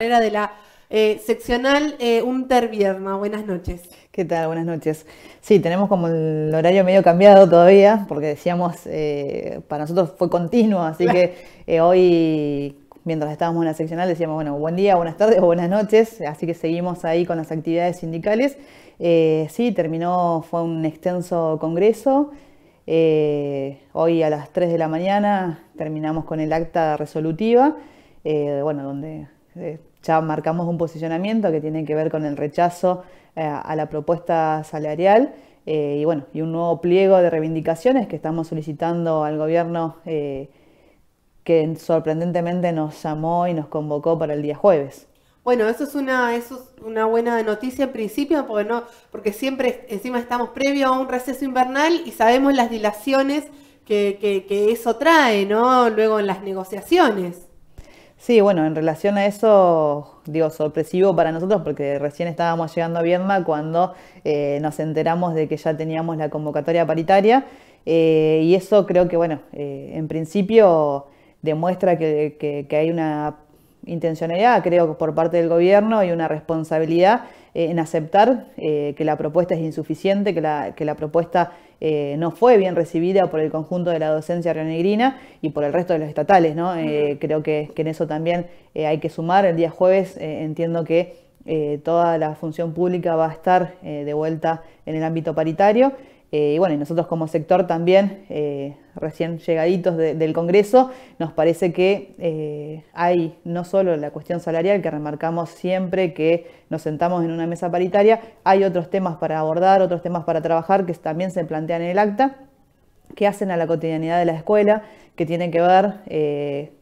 era de la eh, seccional eh, Buenas noches. ¿Qué tal? Buenas noches. Sí, tenemos como el horario medio cambiado todavía, porque decíamos, eh, para nosotros fue continuo, así que eh, hoy, mientras estábamos en la seccional, decíamos, bueno, buen día, buenas tardes o buenas noches, así que seguimos ahí con las actividades sindicales. sí, terminó, fue un extenso congreso. hoy a las 3 de la mañana terminamos con el acta resolutiva, bueno, donde eh, ya marcamos un posicionamiento que tiene que ver con el rechazo eh, a la propuesta salarial eh, y bueno, y un nuevo pliego de reivindicaciones que estamos solicitando al gobierno que sorprendentemente nos llamó y nos convocó para el día jueves. Bueno, eso es una, eso es una buena noticia en principio, porque no, porque siempre encima estamos previo a un receso invernal y sabemos las dilaciones que, que, que eso trae, ¿no? Luego en las negociaciones. Sí, bueno, en relación a eso, digo, sorpresivo para nosotros porque recién estábamos llegando a Viedma cuando eh, nos enteramos de que ya teníamos la convocatoria paritaria eh, y eso creo que, bueno, eh, en principio demuestra que hay una intencionalidad, creo, por parte del gobierno hay una responsabilidad eh, en aceptar eh, que la propuesta es insuficiente, que la, propuesta eh, no fue bien recibida por el conjunto de la docencia rionegrina y por el resto de los estatales. ¿no? creo que, en eso también hay que sumar. El día jueves entiendo que toda la función pública va a estar de vuelta en el ámbito paritario. Eh, y bueno, nosotros como sector también, eh, recién llegaditos del Congreso, nos parece que eh, hay no solo la cuestión salarial, que remarcamos siempre que nos sentamos en una mesa paritaria, hay otros temas para abordar, otros temas para trabajar que también se plantean en el acta, que hacen a la cotidianidad de la escuela, que tienen que ver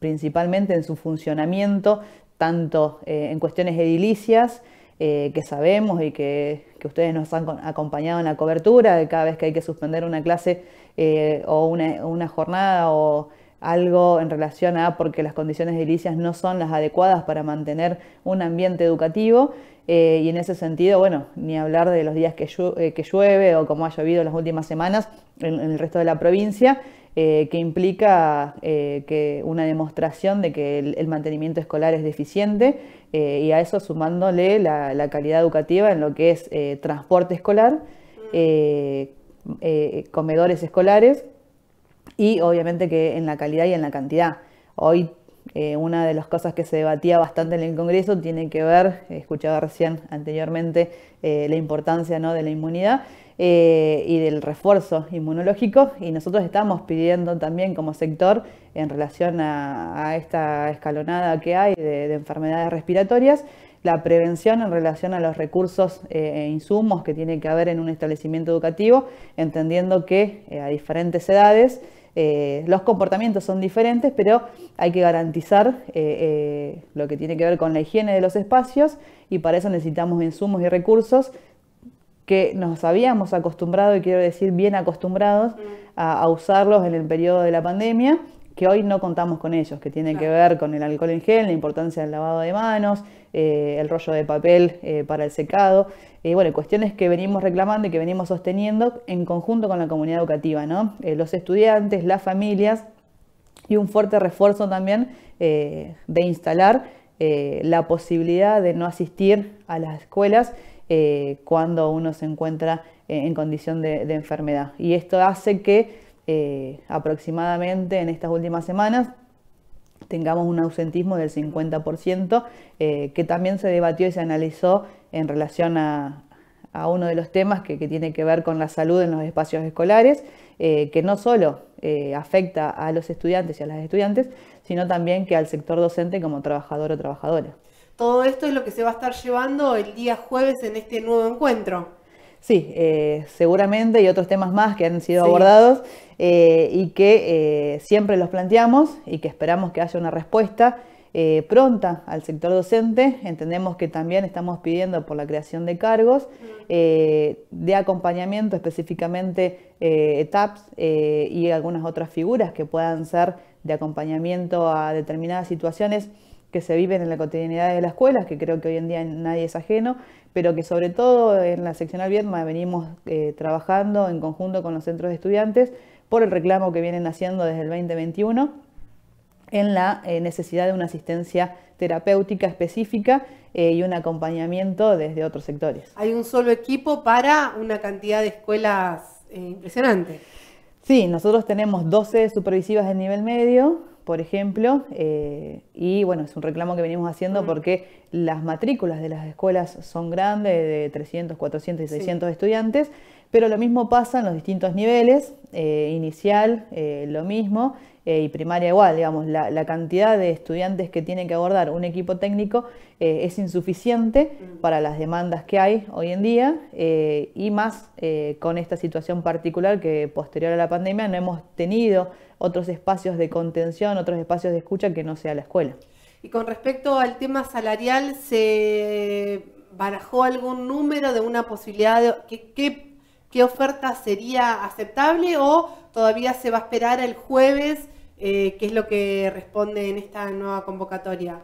principalmente en su funcionamiento, tanto en cuestiones edilicias, eh, que sabemos y que, ustedes nos han acompañado en la cobertura, de cada vez que hay que suspender una clase eh, o una, jornada o algo en relación a porque las condiciones edilicias no son las adecuadas para mantener un ambiente educativo. Eh, y en ese sentido, bueno, ni hablar de los días que, llueve, o como ha llovido en las últimas semanas en el resto de la provincia. Eh, que implica eh, que una demostración de que el, mantenimiento escolar es deficiente eh, y a eso sumándole la, calidad educativa en lo que es transporte escolar, mm. comedores escolares y obviamente que en la calidad y en la cantidad. Hoy una de las cosas que se debatía bastante en el Congreso tiene que ver, escuchado recién anteriormente la importancia ¿no? de la inmunidad eh, y del refuerzo inmunológico y nosotros estamos pidiendo también como sector en relación a, esta escalonada que hay de, enfermedades respiratorias la prevención en relación a los recursos eh, e insumos que tiene que haber en un establecimiento educativo, entendiendo que eh, a diferentes edades los comportamientos son diferentes, pero hay que garantizar lo que tiene que ver con la higiene de los espacios y para eso necesitamos insumos y recursos que nos habíamos acostumbrado, y quiero decir bien acostumbrados, mm. a, usarlos en el periodo de la pandemia, que hoy no contamos con ellos, que tiene que ver con el alcohol en gel, la importancia del lavado de manos, eh, el rollo de papel eh, para el secado, bueno, cuestiones que venimos reclamando y que venimos sosteniendo en conjunto con la comunidad educativa, ¿no? Eh, los estudiantes, las familias y un fuerte refuerzo también de instalar la posibilidad de no asistir a las escuelas eh, cuando uno se encuentra eh, en condición de, enfermedad. Y esto hace que eh, aproximadamente en estas últimas semanas tengamos un ausentismo del 50%, que también se debatió y se analizó en relación a, uno de los temas que, tiene que ver con la salud en los espacios escolares, que no solo afecta a los estudiantes y a las estudiantes, sino también que al sector docente como trabajador o trabajadora. Todo esto es lo que se va a estar llevando el día jueves en este nuevo encuentro. Sí, eh, seguramente y otros temas más que han sido abordados eh, y que eh, siempre los planteamos y que esperamos que haya una respuesta pronta al sector docente. Entendemos que también estamos pidiendo por la creación de cargos, de acompañamiento específicamente ETAPS y algunas otras figuras que puedan ser de acompañamiento a determinadas situaciones que se viven en la cotidianidad de las escuelas, que creo que hoy en día nadie es ajeno, pero que sobre todo en la seccional Vietma venimos eh, trabajando en conjunto con los centros de estudiantes por el reclamo que vienen haciendo desde el 2021 en la eh, necesidad de una asistencia terapéutica específica eh, y un acompañamiento desde otros sectores. Hay un solo equipo para una cantidad de escuelas impresionante. Sí, nosotros tenemos 12 supervisivas de nivel medio, por ejemplo, eh, y bueno, es un reclamo que venimos haciendo porque las matrículas de las escuelas son grandes, de 300, 400 y 600 estudiantes, pero lo mismo pasa en los distintos niveles, eh, inicial eh, lo mismo eh, y primaria igual, digamos, la, la, cantidad de estudiantes que tiene que abordar un equipo técnico es insuficiente mm. para las demandas que hay hoy en día y más con esta situación particular que posterior a la pandemia no hemos tenido otros espacios de contención, otros espacios de escucha que no sea la escuela. Y con respecto al tema salarial, ¿se barajó algún número de una posibilidad de qué, oferta sería aceptable o todavía se va a esperar el jueves, eh, qué es lo que responde en esta nueva convocatoria?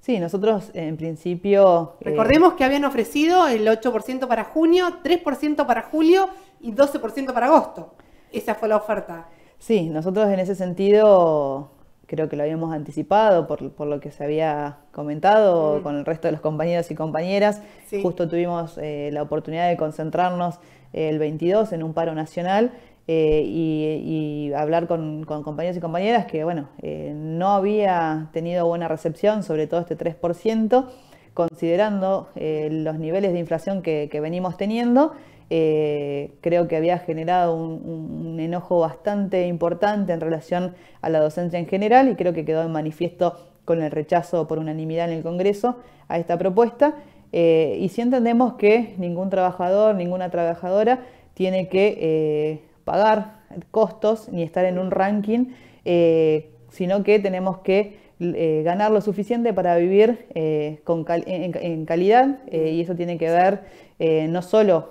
Sí, nosotros en principio... Eh, Recordemos que habían ofrecido el 8% para junio, 3% para julio y 12% para agosto. Esa fue la oferta. Sí, nosotros en ese sentido creo que lo habíamos anticipado por, lo que se había comentado mm. con el resto de los compañeros y compañeras. Justo tuvimos eh, la oportunidad de concentrarnos eh, el 22 en un paro nacional eh, y, hablar con, compañeros y compañeras que, bueno, no había tenido buena recepción, sobre todo este 3%, considerando los niveles de inflación que venimos teniendo eh, creo que había generado un, enojo bastante importante en relación a la docencia en general y creo que quedó en manifiesto con el rechazo por unanimidad en el Congreso a esta propuesta. Eh, y si entendemos que ningún trabajador, ninguna trabajadora tiene que eh, pagar costos ni estar en un ranking, sino que tenemos que eh, ganar lo suficiente para vivir eh, en, calidad eh, y eso tiene que ver no solo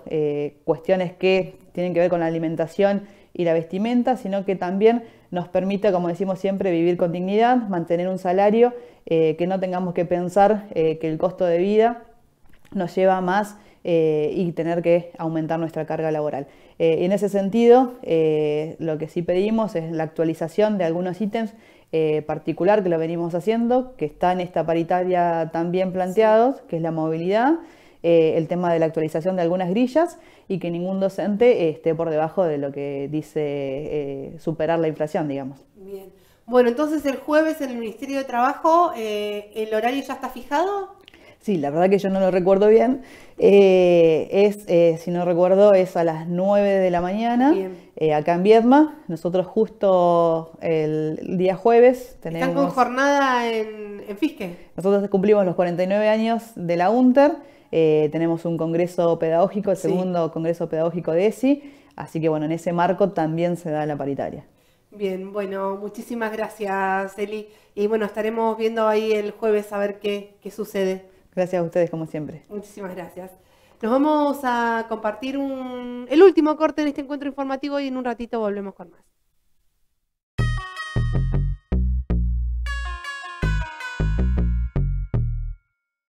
cuestiones que tienen que ver con la alimentación y la vestimenta, sino que también nos permite, como decimos siempre, vivir con dignidad, mantener un salario, que no tengamos que pensar que el costo de vida nos lleva más y tener que aumentar nuestra carga laboral. en ese sentido, lo que sí pedimos es la actualización de algunos ítems eh, particular que lo venimos haciendo, que está en esta paritaria también planteados, que es la movilidad, eh, el tema de la actualización de algunas grillas y que ningún docente eh, esté por debajo de lo que dice superar la inflación, digamos. Bien. Bueno, entonces el jueves en el Ministerio de Trabajo, ¿el horario ya está fijado? Sí, la verdad que yo no lo recuerdo bien. Eh, es, eh, si no recuerdo, es a las 9 de la mañana eh, acá en Viedma. Nosotros justo el día jueves tenemos... Están con jornada en, Fisque. Nosotros cumplimos los 49 años de la UNTER. tenemos un congreso pedagógico, el segundo congreso pedagógico de ESI. Así que bueno, en ese marco también se da la paritaria. Bien, bueno, muchísimas gracias, Eli. Y bueno, estaremos viendo ahí el jueves a ver qué, qué sucede. Gracias a ustedes, como siempre. Muchísimas gracias. Nos vamos a compartir el último corte en este encuentro informativo y en un ratito volvemos con más.